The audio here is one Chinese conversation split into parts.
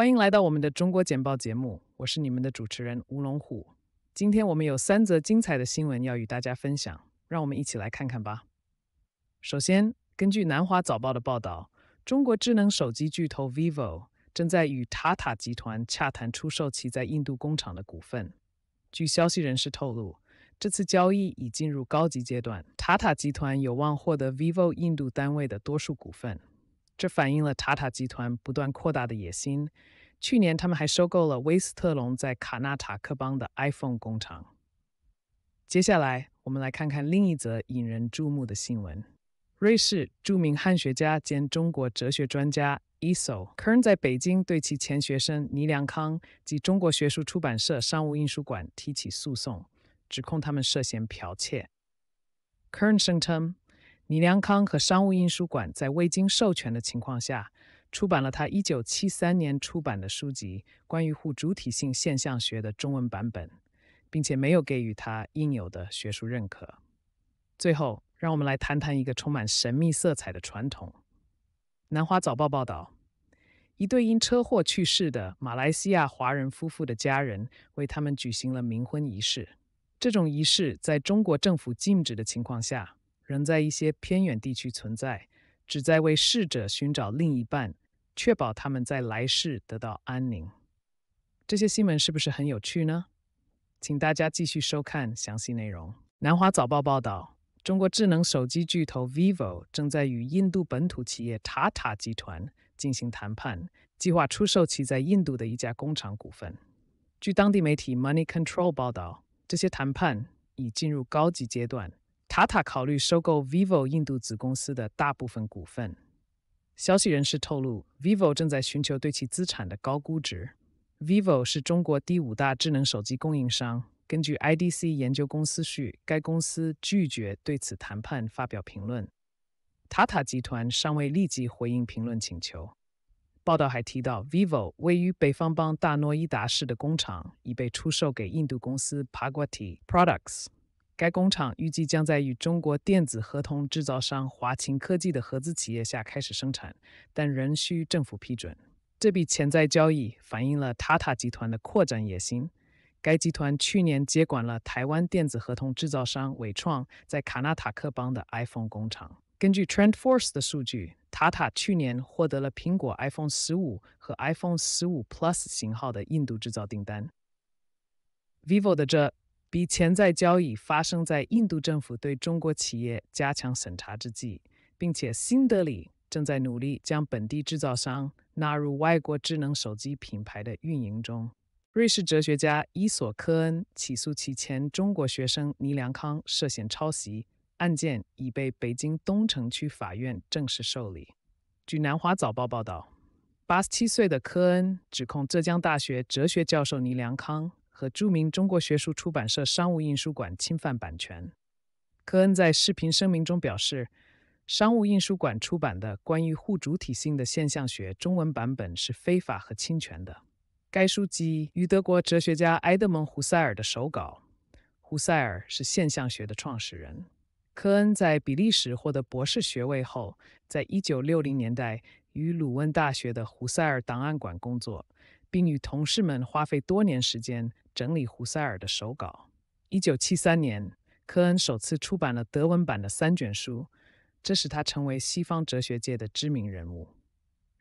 欢迎来到我们的中国简报节目，我是你们的主持人吴龙虎。今天我们有三则精彩的新闻要与大家分享，让我们一起来看看吧。首先，根据南华早报的报道，中国智能手机巨头 vivo 正在与塔塔集团洽谈出售其在印度工厂的股份。据消息人士透露，这次交易已进入高级阶段，塔塔集团有望获得 vivo 印度单位的多数股份。这反映了塔塔集团不断扩大的野心。去年，他们还收购了威斯特隆在卡纳塔克邦的 iPhone 工厂。接下来，我们来看看另一则引人注目的新闻：瑞士著名汉学家兼中国哲学专家 i s o k e r n 在北京对其前学生倪良康及中国学术出版社商务印书馆提起诉讼，指控他们涉嫌剽窃。Kern 声称。米良康和商务印书馆在未经授权的情况下，出版了他1973年出版的书籍《关于互主体性现象学》的中文版本，并且没有给予他应有的学术认可。最后，让我们来谈谈一个充满神秘色彩的传统。南华早报报道，一对因车祸去世的马来西亚华人夫妇的家人为他们举行了冥婚仪式。这种仪式在中国政府禁止的情况下。仍在一些偏远地区存在，旨在为逝者寻找另一半，确保他们在来世得到安宁。这些新闻是不是很有趣呢？请大家继续收看详细内容。南华早报报道，中国智能手机巨头 Vivo 正在与印度本土企业塔塔集团进行谈判，计划出售其在印度的一家工厂股份。据当地媒体 Money Control 报道，这些谈判已进入高级阶段。塔塔考虑收购 vivo 印度子公司的大部分股份。消息人士透露，vivo 正在寻求对其资产的高估值。vivo 是中国第五大智能手机供应商。根据 IDC 研究公司序，该公司拒绝对此谈判发表评论。塔塔集团尚未立即回应评论请求。报道还提到，vivo 位于北方邦大诺伊达市的工厂已被出售给印度公司 Pagati Products。该工厂预计将在与中国电子合同制造商华擎科技的合资企业下开始生产，但仍需政府批准。这笔潜在交易反映了塔塔集团的扩展野心。该集团去年接管了台湾电子合同制造商伟创在卡纳塔克邦的 iPhone 工厂。根据 TrendForce 的数据，塔塔去年获得了苹果 iPhone 十五和 iPhone 十五 Plus 型号的印度制造订单。Vivo 的这。比潜在交易发生在印度政府对中国企业加强审查之际，并且新德里正在努力将本地制造商纳入外国智能手机品牌的运营中。瑞士哲学家伊索科恩起诉其前中国学生倪良康涉嫌抄袭案件已被北京东城区法院正式受理。据南华早报报道，八十七岁的科恩指控浙江大学哲学教授倪良康。和著名中国学术出版社商务印书馆侵犯版权。科恩在视频声明中表示，商务印书馆出版的关于互主体性的现象学中文版本是非法和侵权的。该书籍与德国哲学家埃德蒙·胡塞尔的手稿。胡塞尔是现象学的创始人。科恩在比利时获得博士学位后，在1960年代与鲁汶大学的胡塞尔档案馆工作，并与同事们花费多年时间。整理胡塞尔的手稿。一九七三年，科恩首次出版了德文版的三卷书，这使他成为西方哲学界的知名人物。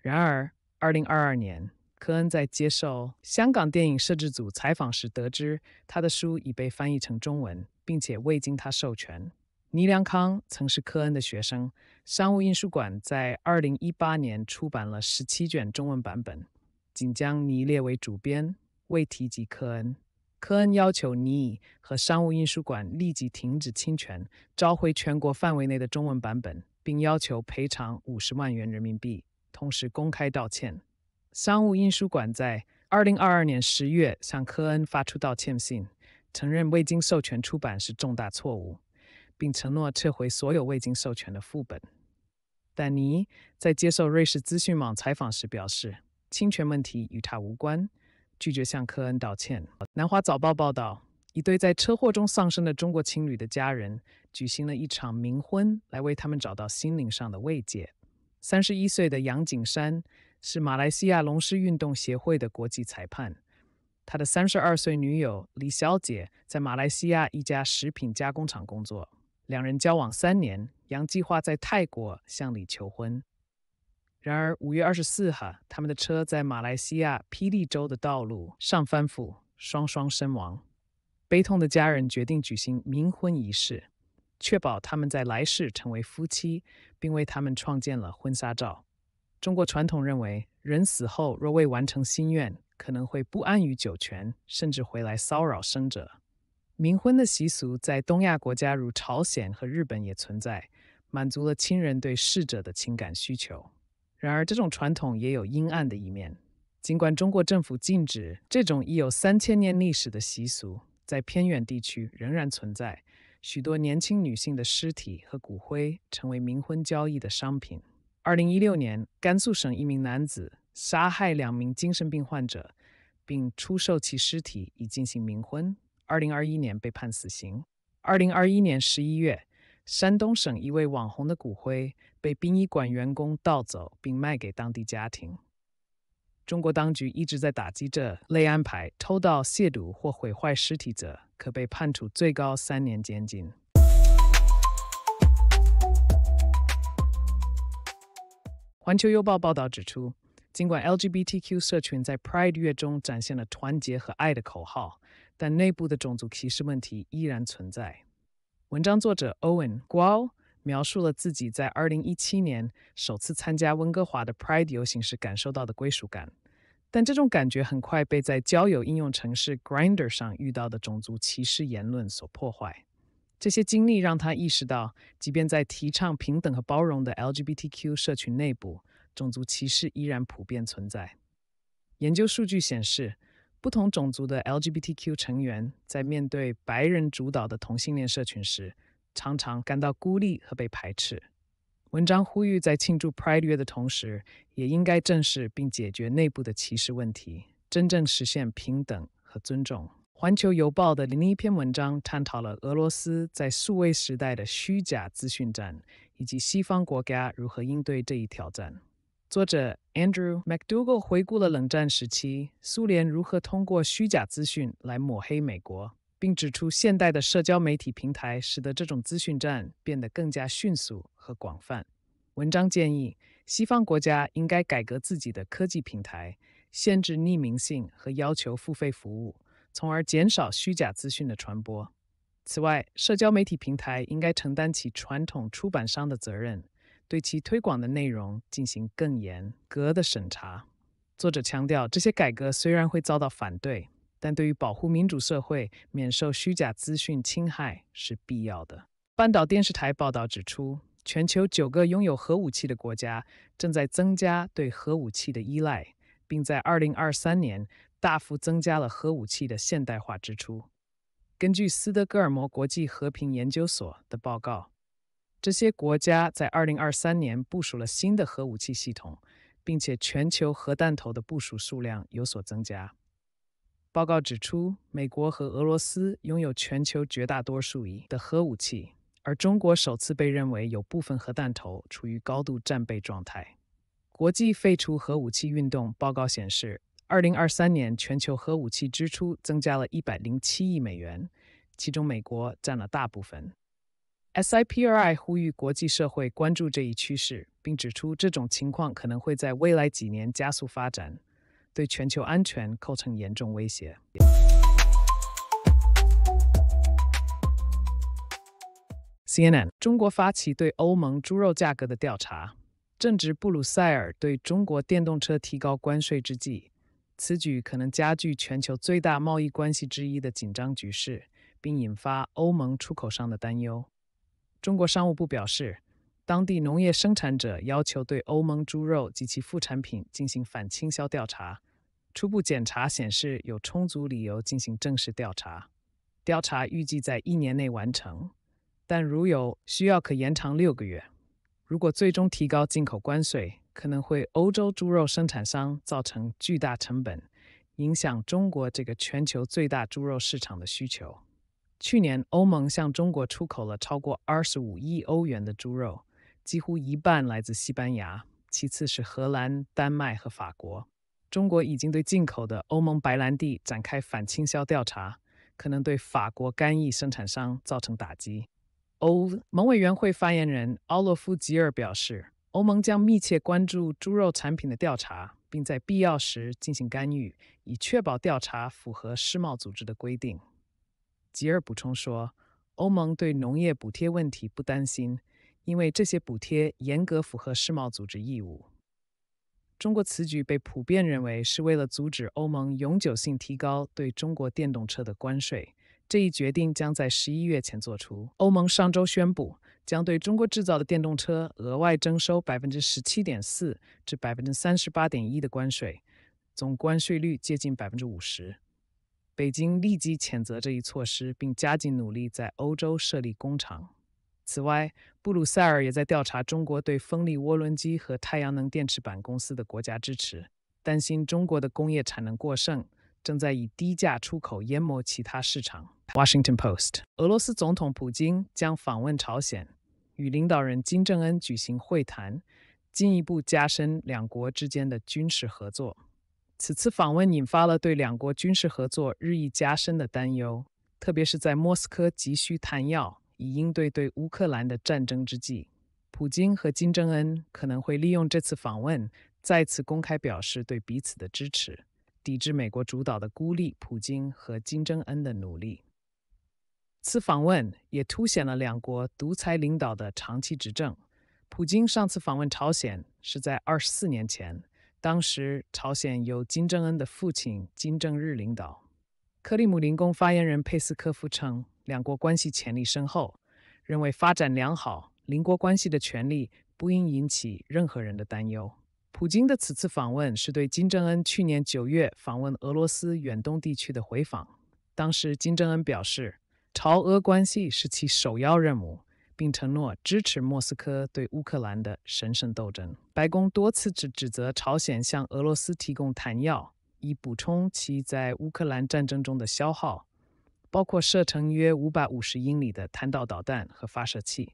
然而，二零二二年，科恩在接受香港电影摄制组采访时得知，他的书已被翻译成中文，并且未经他授权。倪良康曾是科恩的学生。商务印书馆在二零一八年出版了十七卷中文版本，仅将倪列为主编，未提及科恩。科恩要求尼和商务印书馆立即停止侵权，召回全国范围内的中文版本，并要求赔偿五十万元人民币，同时公开道歉。商务印书馆在二零二二年十月向科恩发出道歉信，承认未经授权出版是重大错误，并承诺撤回所有未经授权的副本。但尼在接受瑞士资讯网采访时表示，侵权问题与他无关。拒绝向科恩道歉。南华早报报道，一对在车祸中丧生的中国情侣的家人举行了一场冥婚，来为他们找到心灵上的慰藉。三十一岁的杨景山是马来西亚龙狮运动协会的国际裁判，他的三十二岁女友李小姐在马来西亚一家食品加工厂工作，两人交往三年。杨计划在泰国向李求婚。然而，五月二十四号，他们的车在马来西亚霹雳州的道路上翻覆，双双身亡。悲痛的家人决定举行冥婚仪式，确保他们在来世成为夫妻，并为他们创建了婚纱照。中国传统认为，人死后若未完成心愿，可能会不安于九泉，甚至回来骚扰生者。冥婚的习俗在东亚国家如朝鲜和日本也存在，满足了亲人对逝者的情感需求。然而，这种传统也有阴暗的一面。尽管中国政府禁止这种已有三千年历史的习俗，在偏远地区仍然存在。许多年轻女性的尸体和骨灰成为冥婚交易的商品。二零一六年，甘肃省一名男子杀害两名精神病患者，并出售其尸体以进行冥婚。二零二一年被判死刑。二零二一年十一月。山东省一位网红的骨灰被殡仪馆员工盗走，并卖给当地家庭。中国当局一直在打击这类安排，偷盗、亵渎或毁坏尸体者可被判处最高三年监禁。《环球邮报》报道指出，尽管 LGBTQ 社群在 Pride 月中展现了团结和爱的口号，但内部的种族歧视问题依然存在。文章作者 Owen Guo 描述了自己在2017年首次参加温哥华的 Pride 游行时感受到的归属感，但这种感觉很快被在交友应用城市 Grinder 上遇到的种族歧视言论所破坏。这些经历让他意识到，即便在提倡平等和包容的 LGBTQ 社群内部，种族歧视依然普遍存在。研究数据显示。不同种族的 LGBTQ 成员在面对白人主导的同性恋社群时，常常感到孤立和被排斥。文章呼吁，在庆祝 Pride 月的同时，也应该正视并解决内部的歧视问题，真正实现平等和尊重。《环球邮报》的另一篇文章探讨了俄罗斯在数位时代的虚假资讯战，以及西方国家如何应对这一挑战。作者 Andrew m c d o u g a l l 回顾了冷战时期苏联如何通过虚假资讯来抹黑美国，并指出现代的社交媒体平台使得这种资讯战变得更加迅速和广泛。文章建议西方国家应该改革自己的科技平台，限制匿名性和要求付费服务，从而减少虚假资讯的传播。此外，社交媒体平台应该承担起传统出版商的责任。对其推广的内容进行更严格的审查。作者强调，这些改革虽然会遭到反对，但对于保护民主社会免受虚假资讯侵害是必要的。半岛电视台报道指出，全球九个拥有核武器的国家正在增加对核武器的依赖，并在2023年大幅增加了核武器的现代化支出。根据斯德哥尔摩国际和平研究所的报告。这些国家在2023年部署了新的核武器系统，并且全球核弹头的部署数量有所增加。报告指出，美国和俄罗斯拥有全球绝大多数的核武器，而中国首次被认为有部分核弹头处于高度战备状态。国际废除核武器运动报告显示，2023年全球核武器支出增加了一百零七亿美元，其中美国占了大部分。SIPRI 呼吁国际社会关注这一趋势，并指出这种情况可能会在未来几年加速发展，对全球安全构成严重威胁。CNN：中国发起对欧盟猪肉价格的调查，正值布鲁塞尔对中国电动车提高关税之际，此举可能加剧全球最大贸易关系之一的紧张局势，并引发欧盟出口商的担忧。中国商务部表示，当地农业生产者要求对欧盟猪肉及其副产品进行反倾销调查。初步检查显示有充足理由进行正式调查，调查预计在一年内完成，但如有需要可延长六个月。如果最终提高进口关税，可能会欧洲猪肉生产商造成巨大成本，影响中国这个全球最大猪肉市场的需求。去年，欧盟向中国出口了超过二十五亿欧元的猪肉，几乎一半来自西班牙，其次是荷兰、丹麦和法国。中国已经对进口的欧盟白兰地展开反倾销调查，可能对法国干邑生产商造成打击。欧盟委员会发言人奥洛夫·吉尔表示，欧盟将密切关注猪肉产品的调查，并在必要时进行干预，以确保调查符合世贸组织的规定。吉尔补充说，欧盟对农业补贴问题不担心，因为这些补贴严格符合世贸组织义务。中国此举被普遍认为是为了阻止欧盟永久性提高对中国电动车的关税。这一决定将在十一月前做出。欧盟上周宣布，将对中国制造的电动车额外征收百分之十七点四至百分之三十八点一的关税，总关税率接近百分之五十。北京立即谴责这一措施，并加紧努力在欧洲设立工厂。此外，布鲁塞尔也在调查中国对风力涡轮机和太阳能电池板公司的国家支持，担心中国的工业产能过剩正在以低价出口淹没其他市场。Washington Post，俄罗斯总统普京将访问朝鲜，与领导人金正恩举行会谈，进一步加深两国之间的军事合作。此次访问引发了对两国军事合作日益加深的担忧，特别是在莫斯科急需弹药以应对对乌克兰的战争之际。普京和金正恩可能会利用这次访问再次公开表示对彼此的支持，抵制美国主导的孤立。普京和金正恩的努力。此访问也凸显了两国独裁领导的长期执政。普京上次访问朝鲜是在二十四年前。当时，朝鲜由金正恩的父亲金正日领导。克里姆林宫发言人佩斯科夫称，两国关系潜力深厚，认为发展良好，邻国关系的权利不应引起任何人的担忧。普京的此次访问是对金正恩去年九月访问俄罗斯远东地区的回访。当时，金正恩表示，朝俄关系是其首要任务。并承诺支持莫斯科对乌克兰的神圣斗争。白宫多次指指责朝鲜向俄罗斯提供弹药，以补充其在乌克兰战争中的消耗，包括射程约五百五十英里的弹道导弹和发射器。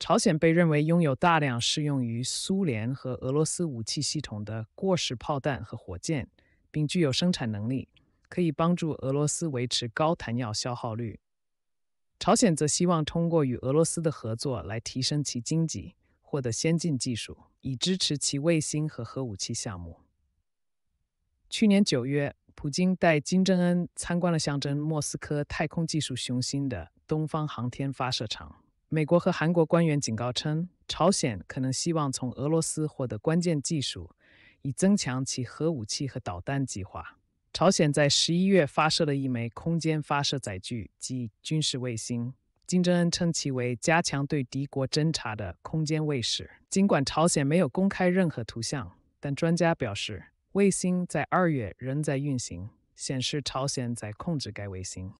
朝鲜被认为拥有大量适用于苏联和俄罗斯武器系统的过时炮弹和火箭，并具有生产能力，可以帮助俄罗斯维持高弹药消耗率。朝鲜则希望通过与俄罗斯的合作来提升其经济，获得先进技术，以支持其卫星和核武器项目。去年九月，普京带金正恩参观了象征莫斯科太空技术雄心的东方航天发射场。美国和韩国官员警告称，朝鲜可能希望从俄罗斯获得关键技术，以增强其核武器和导弹计划。朝鲜在十一月发射了一枚空间发射载具及军事卫星，金正恩称其为加强对敌国侦察的空间卫士。尽管朝鲜没有公开任何图像，但专家表示，卫星在二月仍在运行，显示朝鲜在控制该卫星。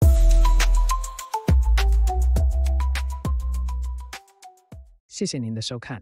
谢谢您的收看。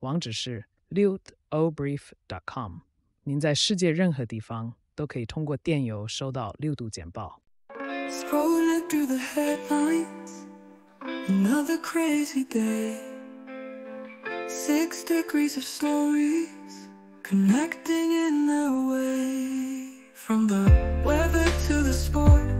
网址是 liuobrief.com。您在世界任何地方都可以通过电邮收到六度简报。Scrolling through the headlines, another crazy day. Six degrees of stories connecting in their way from the weather to the sport.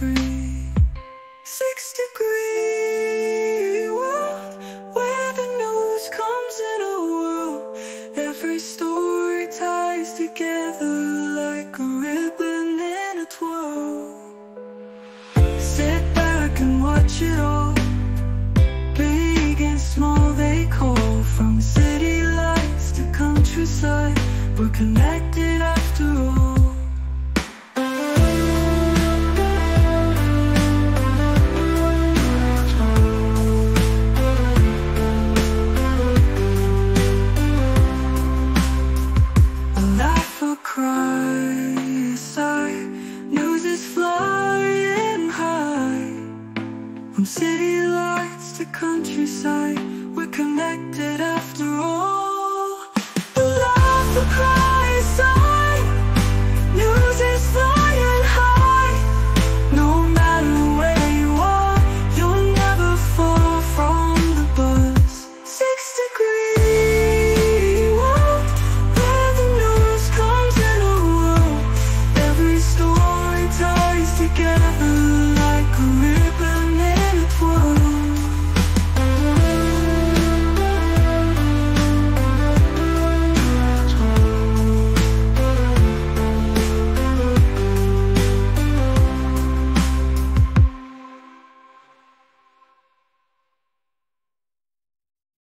Six degree world Where the news comes in a Every story ties together